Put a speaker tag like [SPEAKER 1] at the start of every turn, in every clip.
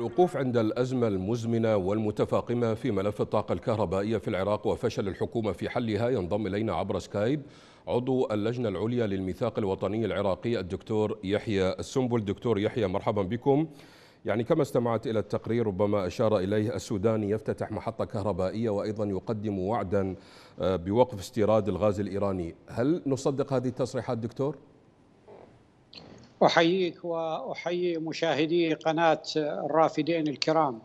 [SPEAKER 1] الوقوف عند الأزمة المزمنة والمتفاقمة في ملف الطاقة الكهربائية في العراق وفشل الحكومة في حلها ينضم إلينا عبر سكايب عضو اللجنة العليا للميثاق الوطني العراقي الدكتور يحيى السنبل دكتور يحيى مرحبا بكم يعني كما استمعت إلى التقرير ربما أشار إليه السوداني يفتتح محطة كهربائية وأيضا يقدم وعدا آه، بوقف استيراد الغاز الإيراني هل نصدق هذه التصريحات دكتور؟
[SPEAKER 2] أحييك وأحيي مشاهدي قناة الرافدين الكرام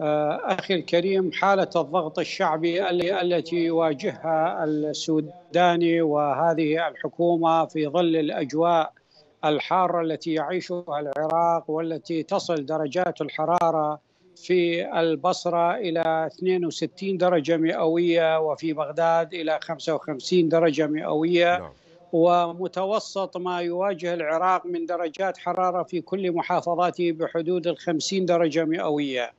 [SPEAKER 2] آه، أخي الكريم حالة الضغط الشعبي التي يواجهها السوداني وهذه الحكومة في ظل الأجواء الحارة التي يعيشها العراق والتي تصل درجات الحرارة في البصرة إلى 62 درجة مئوية وفي بغداد إلى 55 درجة مئوية نعم. ومتوسط ما يواجه العراق من درجات حرارة في كل محافظاته بحدود الخمسين درجة مئوية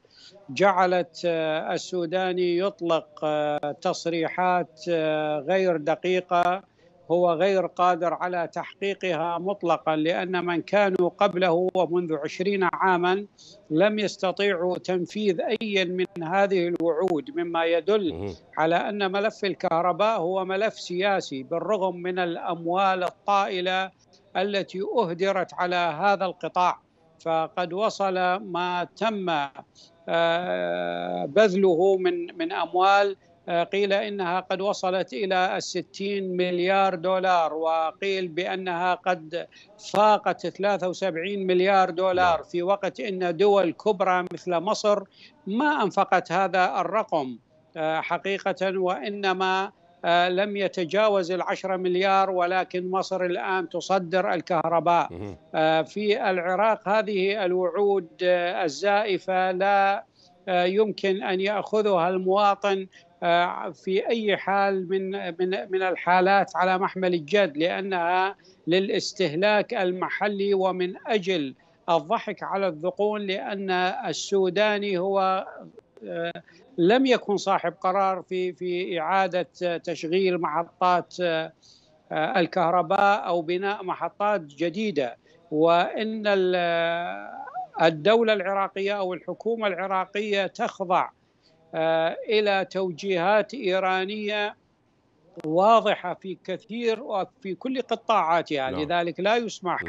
[SPEAKER 2] جعلت آه، السوداني يطلق آه، تصريحات آه، غير دقيقة هو غير قادر على تحقيقها مطلقا لأن من كانوا قبله ومنذ عشرين عاما لم يستطيعوا تنفيذ أي من هذه الوعود مما يدل على أن ملف الكهرباء هو ملف سياسي بالرغم من الأموال الطائلة التي أهدرت على هذا القطاع فقد وصل ما تم آه، بذله من من اموال آه، قيل إنها قد وصلت إلى الستين مليار دولار وقيل بأنها قد فاقت 73 مليار دولار نعم. في وقت إن دول كبرى مثل مصر ما أنفقت هذا الرقم آه، حقيقة وإنما آه، لم يتجاوز العشرة مليار ولكن مصر الآن تصدر الكهرباء في العراق هذه الوعود الزائفة لا يمكن أن يأخذها المواطن آه، في اي حال من من من الحالات على محمل الجد لانها للاستهلاك المحلي ومن اجل الضحك على الذقون لان السوداني هو آه، لم يكن صاحب قرار في في اعاده تشغيل محطات آه، الكهرباء او بناء محطات جديده وان الدوله العراقيه او الحكومه العراقيه تخضع آه، الى توجيهات ايرانيه واضحه في كثير وفي كل قطاعاتها لا. نعم. لذلك لا يسمح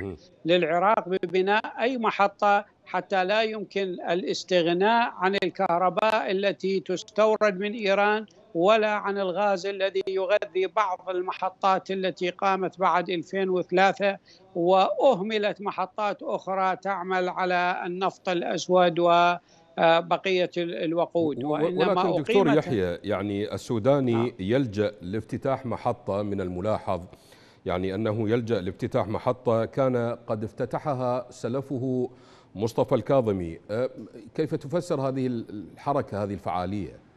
[SPEAKER 2] للعراق ببناء اي محطه حتى لا يمكن الاستغناء عن الكهرباء التي تستورد من ايران ولا عن الغاز الذي يغذي بعض المحطات التي قامت بعد 2003 واهملت محطات اخرى تعمل على النفط الاسود و بقية الوقود وإنما ولكن دكتور يحيى
[SPEAKER 1] يعني السوداني نعم. يلجأ لافتتاح محطة من الملاحظ يعني أنه يلجأ لافتتاح محطة كان قد افتتحها سلفه مصطفى الكاظمي أه، كيف تفسر هذه الحركة هذه الفعالية؟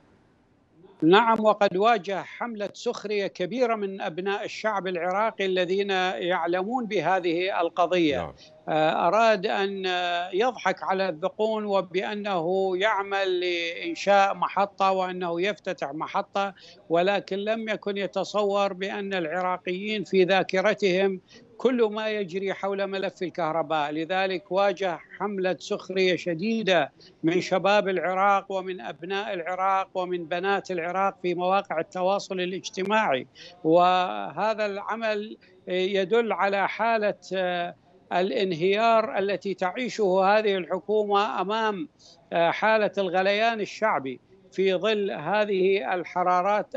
[SPEAKER 2] نعم وقد واجه حملة سخرية كبيرة من أبناء الشعب العراقي الذين يعلمون بهذه القضية نعم. آه، أراد أن آه، يضحك على الذقون وبأنه يعمل لإنشاء محطة وأنه يفتتح محطة ولكن لم يكن يتصور بأن العراقيين في ذاكرتهم كل ما يجري حول ملف الكهرباء لذلك واجه حملة سخرية شديدة من شباب العراق ومن أبناء العراق ومن بنات العراق في مواقع التواصل الاجتماعي وهذا العمل يدل على حالة آه، الانهيار التي تعيشه هذه الحكومة أمام آه، حالة الغليان الشعبي في ظل هذه الحرارات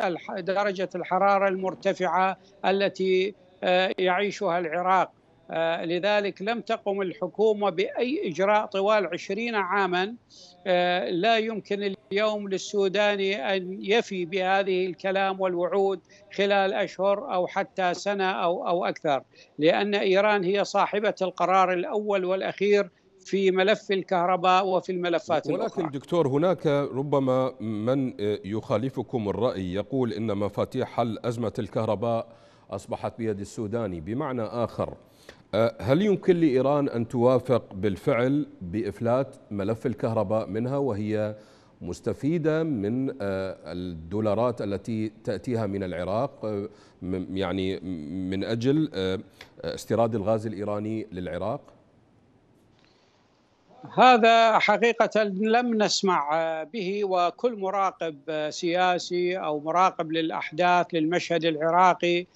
[SPEAKER 2] درجة الحرارة المرتفعة التي آه، يعيشها العراق آه، لذلك لم تقم الحكومة بأي إجراء طوال عشرين عاما آه، لا يمكن اليوم للسوداني أن يفي بهذه الكلام والوعود خلال أشهر أو حتى سنة أو, أو أكثر لأن إيران هي صاحبة القرار الأول والأخير في ملف الكهرباء وفي الملفات ولكن الأخرى
[SPEAKER 1] ولكن دكتور هناك ربما من يخالفكم الرأي يقول إن مفاتيح حل أزمة الكهرباء أصبحت بيد السوداني بمعنى آخر أه، هل يمكن لإيران أن توافق بالفعل بإفلات ملف الكهرباء منها وهي مستفيدة من أه، الدولارات التي تأتيها من العراق أه، يعني من أجل استيراد الغاز الإيراني للعراق هذا حقيقة
[SPEAKER 2] لم نسمع به وكل مراقب سياسي أو مراقب للأحداث للمشهد العراقي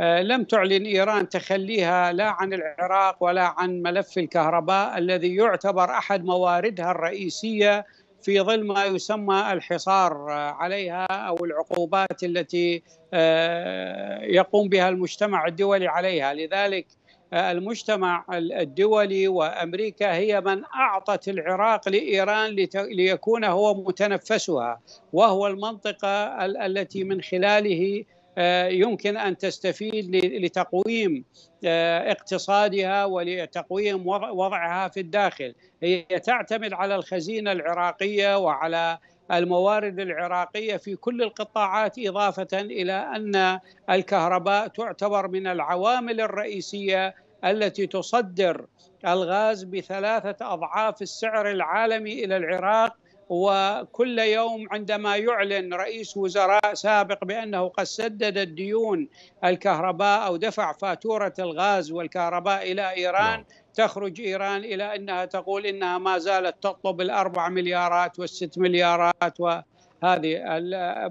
[SPEAKER 2] آه، لم تعلن إيران تخليها لا عن العراق ولا عن ملف الكهرباء الذي يعتبر أحد مواردها الرئيسية في ظل ما يسمى الحصار عليها أو العقوبات التي آه، يقوم بها المجتمع الدولي عليها لذلك المجتمع الدولي وامريكا هي من اعطت العراق لايران ليكون هو متنفسها وهو المنطقه التي من خلاله آه، يمكن ان تستفيد لتقويم آه، اقتصادها ولتقويم وضعها في الداخل هي تعتمد على الخزينه العراقيه وعلى الموارد العراقيه في كل القطاعات اضافه الى ان الكهرباء تعتبر من العوامل الرئيسيه التي تصدر الغاز بثلاثه اضعاف السعر العالمي الى العراق وكل يوم عندما يعلن رئيس وزراء سابق بانه قد سدد الديون الكهرباء او دفع فاتوره الغاز والكهرباء الى ايران نعم. تخرج ايران الى انها تقول انها ما زالت تطلب الاربع مليارات والست مليارات و هذه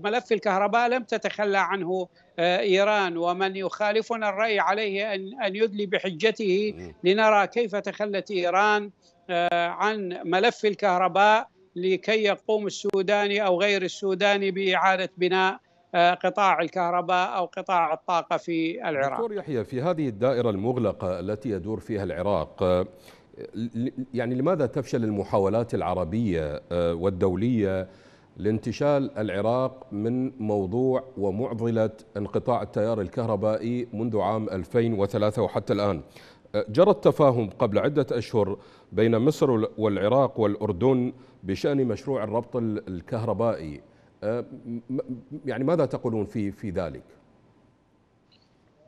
[SPEAKER 2] ملف الكهرباء لم تتخلى عنه آه، ايران ومن يخالفنا الراي عليه ان ان يدلي بحجته لنرى كيف تخلت ايران آه، عن ملف الكهرباء لكي يقوم السوداني او غير السوداني باعاده بناء آه، قطاع الكهرباء او قطاع الطاقه في العراق. دكتور يحيى
[SPEAKER 1] في هذه الدائره المغلقه التي يدور فيها العراق آه، يعني لماذا تفشل المحاولات العربيه آه، والدوليه لانتشال العراق من موضوع ومعضله انقطاع التيار الكهربائي منذ عام 2003 وحتى الان؟ جرى التفاهم قبل عدة أشهر بين مصر والعراق والأردن بشأن مشروع الربط الكهربائي أه، يعني ماذا تقولون في في ذلك؟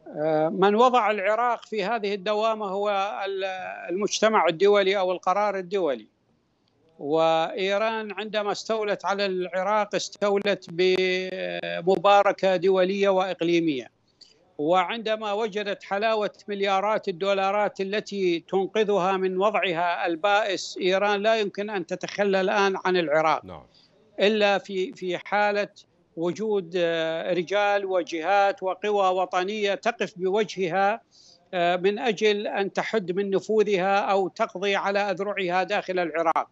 [SPEAKER 2] أه، من وضع
[SPEAKER 1] العراق في هذه
[SPEAKER 2] الدوامة هو المجتمع الدولي أو القرار الدولي وإيران عندما استولت على العراق استولت بمباركة دولية وإقليمية وعندما وجدت حلاوة مليارات الدولارات التي تنقذها من وضعها البائس إيران لا يمكن أن تتخلى الآن عن العراق نعم. إلا في في حالة وجود آه، رجال وجهات وقوى وطنية تقف بوجهها آه، من أجل أن تحد من نفوذها أو تقضي على أذرعها داخل العراق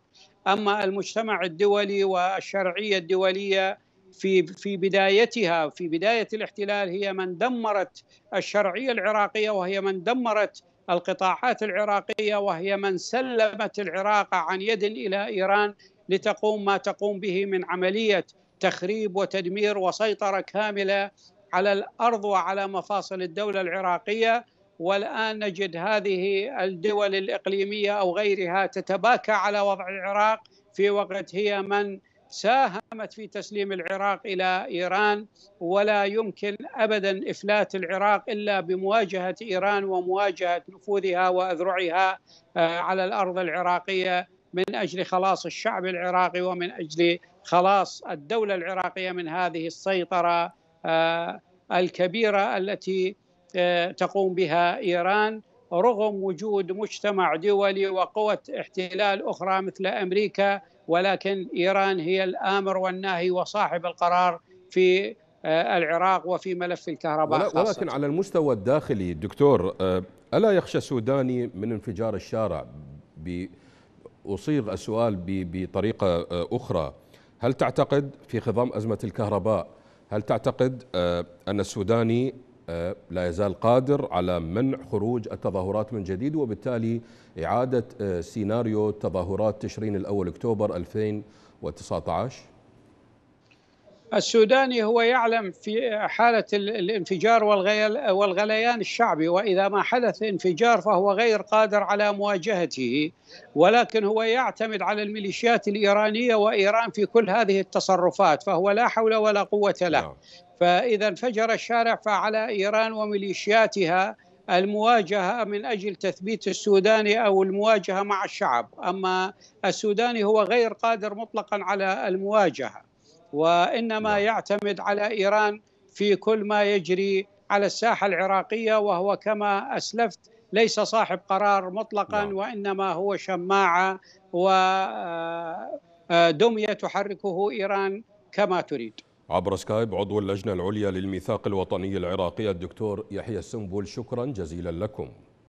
[SPEAKER 2] أما المجتمع الدولي والشرعية الدولية في في بدايتها في بدايه الاحتلال هي من دمرت الشرعيه العراقيه وهي من دمرت القطاعات العراقيه وهي من سلمت العراق عن يد الى ايران لتقوم ما تقوم به من عمليه تخريب وتدمير وسيطره كامله على الارض وعلى مفاصل الدوله العراقيه والان نجد هذه الدول الاقليميه او غيرها تتباكى على وضع العراق في وقت هي من ساهمت في تسليم العراق الى ايران ولا يمكن ابدا افلات العراق الا بمواجهه ايران ومواجهه نفوذها واذرعها آه، على الارض العراقيه من اجل خلاص الشعب العراقي ومن اجل خلاص الدوله العراقيه من هذه السيطره آه، الكبيره التي آه، تقوم بها ايران رغم وجود مجتمع دولي وقوة احتلال أخرى مثل أمريكا ولكن ايران هي الامر والناهي وصاحب القرار في آه، العراق وفي ملف الكهرباء ولكن على
[SPEAKER 1] المستوى الداخلي دكتور آه، الا يخشى السوداني من انفجار الشارع اصيغ السؤال بطريقه آه، اخرى هل تعتقد في خضم ازمه الكهرباء هل تعتقد ان السوداني آه، لا يزال قادر على منع خروج التظاهرات من جديد وبالتالي إعادة آه، سيناريو تظاهرات تشرين الأول أكتوبر 2019
[SPEAKER 2] السوداني هو يعلم في حالة الانفجار والغليان الشعبي وإذا ما حدث انفجار فهو غير قادر على مواجهته ولكن هو يعتمد على الميليشيات الإيرانية وإيران في كل هذه التصرفات فهو لا حول ولا قوة له نعم. فإذا انفجر الشارع فعلى إيران وميليشياتها المواجهة من أجل تثبيت السوداني أو المواجهة مع الشعب أما السوداني هو غير قادر مطلقا على المواجهة وانما نعم. يعتمد على ايران في كل ما يجري على الساحه العراقيه وهو كما اسلفت ليس صاحب قرار مطلقا نعم. وانما هو شماعه ودميه آه، آه، تحركه ايران
[SPEAKER 1] كما تريد. عبر سكايب عضو اللجنه العليا للميثاق الوطني العراقي الدكتور يحيى السنبل شكرا جزيلا لكم.